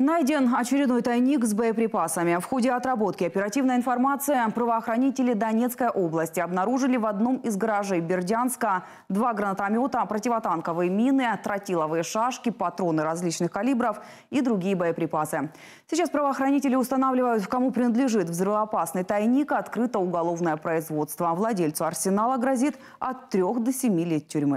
Найден очередной тайник с боеприпасами. В ходе отработки оперативной информации правоохранители Донецкой области обнаружили в одном из гаражей Бердянска два гранатомета, противотанковые мины, тротиловые шашки, патроны различных калибров и другие боеприпасы. Сейчас правоохранители устанавливают, кому принадлежит взрывоопасный тайник, открыто уголовное производство. Владельцу арсенала грозит от трех до семи лет тюрьмы.